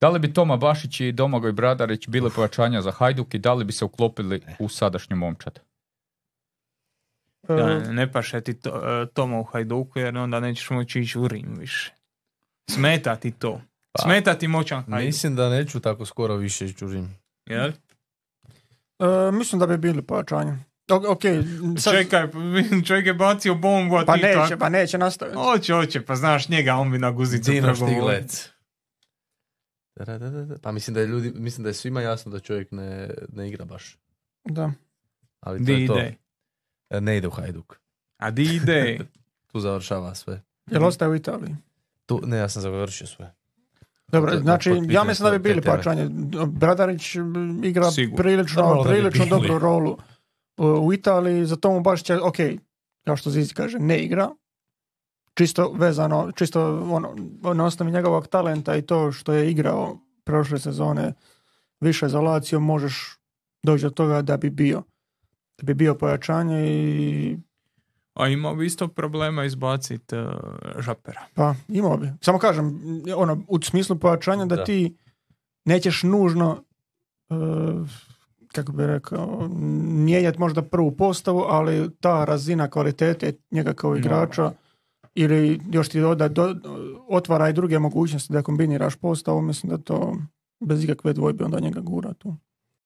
Da li bi Toma Bašić i Domagoj Bradarić bile pojačanja za Hajduk i da li bi se uklopili e. u sadašnju momčad? Pa, ne paše ti to, e, Toma u Hajduku jer onda nećeš moći ići u Rim više. Smeta ti to. Pa. Smeta ti moćan Hajduk. Mislim da neću tako skoro više ići u Rim. E, mislim da bi bili pojačanja ok, sad... Čekaj, čovjek je bacio bombu, pa neće, tako... Pa neće nastaviti. Oće, oće, pa znaš njega, on bi na guzicu Dino pa mislim da je ljudi, mislim da je svima jasno da čovjek ne, ne igra baš. Da. Ali to je to. Ne ide u Hajduk. A di ide? tu završava sve. Jel ostaje u Italiji? Tu, ne, ja sam završio sve. Dobro, znači, ja mislim da bi bili pačanje Bradarić igra Sigur. prilično, dobro, prilično dobru rolu e, u Italiji, za to mu baš će, ok, kao što Zizi kaže, ne igra, čisto vezano, čisto ono, na osnovi njegovog talenta i to što je igrao prošle sezone više za Lazio, možeš doći do toga da bi bio. Da bi bio pojačanje i... A imao bi isto problema izbaciti e, žapera. Pa, imao bi. Samo kažem, ono, u smislu pojačanja da, ti nećeš nužno e, kako bi rekao, mijenjati možda prvu postavu, ali ta razina kvalitete njega kao igrača ili još ti otvara i druge mogućnosti da kombiniraš postavu, mislim da to bez ikakve dvojbe onda njega gura tu.